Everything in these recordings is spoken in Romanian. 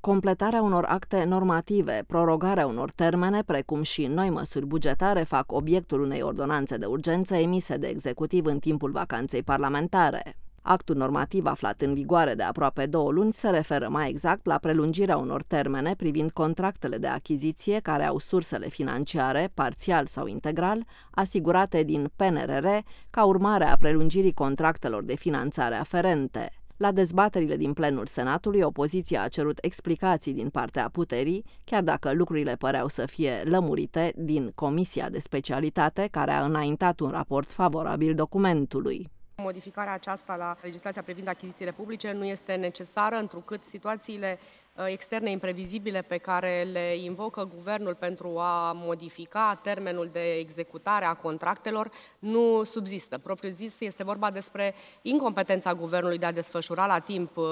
Completarea unor acte normative, prorogarea unor termene, precum și noi măsuri bugetare, fac obiectul unei ordonanțe de urgență emise de executiv în timpul vacanței parlamentare. Actul normativ aflat în vigoare de aproape două luni se referă mai exact la prelungirea unor termene privind contractele de achiziție care au sursele financiare, parțial sau integral, asigurate din PNRR ca urmare a prelungirii contractelor de finanțare aferente. La dezbaterile din plenul Senatului, opoziția a cerut explicații din partea puterii, chiar dacă lucrurile păreau să fie lămurite din Comisia de Specialitate, care a înaintat un raport favorabil documentului. Modificarea aceasta la legislația privind achizițiile publice nu este necesară, întrucât situațiile uh, externe imprevizibile pe care le invocă guvernul pentru a modifica termenul de executare a contractelor nu subzistă. Propriu zis, este vorba despre incompetența guvernului de a desfășura la timp uh,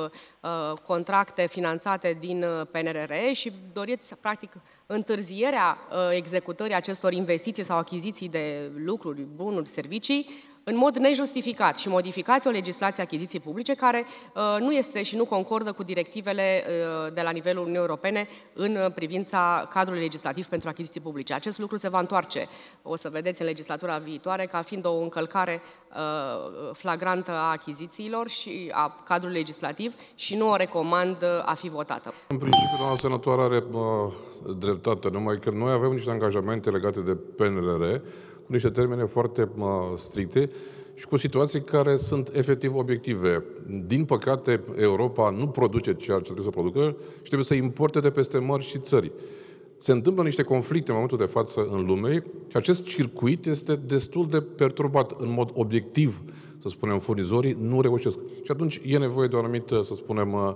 contracte finanțate din uh, PNRR și doriți, practic, întârzierea executării acestor investiții sau achiziții de lucruri, bunuri, servicii, în mod nejustificat și modificați o legislație a achiziției publice care uh, nu este și nu concordă cu directivele uh, de la nivelul Uniunii Europene în privința cadrului legislativ pentru achiziții publice. Acest lucru se va întoarce, o să vedeți în legislatura viitoare, ca fiind o încălcare Uh, flagrantă a achizițiilor și a cadrului legislativ și nu o recomand uh, a fi votată. În principiu, doamna senatoare are bă, uh, dreptate, numai că noi avem niște angajamente legate de PNRR, cu niște termene foarte stricte și cu situații care sunt efectiv obiective. Din păcate, Europa nu produce ceea ce trebuie să producă și trebuie să importe de peste mări și țări se întâmplă niște conflicte în momentul de față în lume și acest circuit este destul de perturbat în mod obiectiv, să spunem, furnizorii nu reușesc. Și atunci e nevoie de o anumită, să spunem, uh,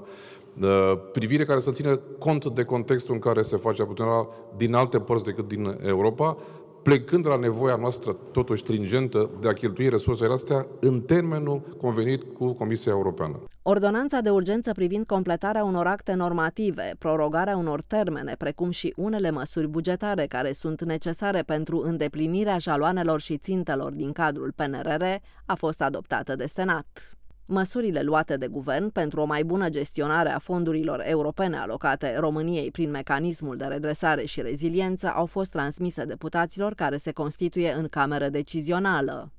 uh, privire care să țină cont de contextul în care se face aprovizionarea din alte părți decât din Europa plecând la nevoia noastră, totuși stringentă, de a cheltui resursele astea în termenul convenit cu Comisia Europeană. Ordonanța de urgență privind completarea unor acte normative, prorogarea unor termene, precum și unele măsuri bugetare care sunt necesare pentru îndeplinirea jaloanelor și țintelor din cadrul PNRR, a fost adoptată de Senat. Măsurile luate de guvern pentru o mai bună gestionare a fondurilor europene alocate României prin mecanismul de redresare și reziliență au fost transmise deputaților care se constituie în cameră decizională.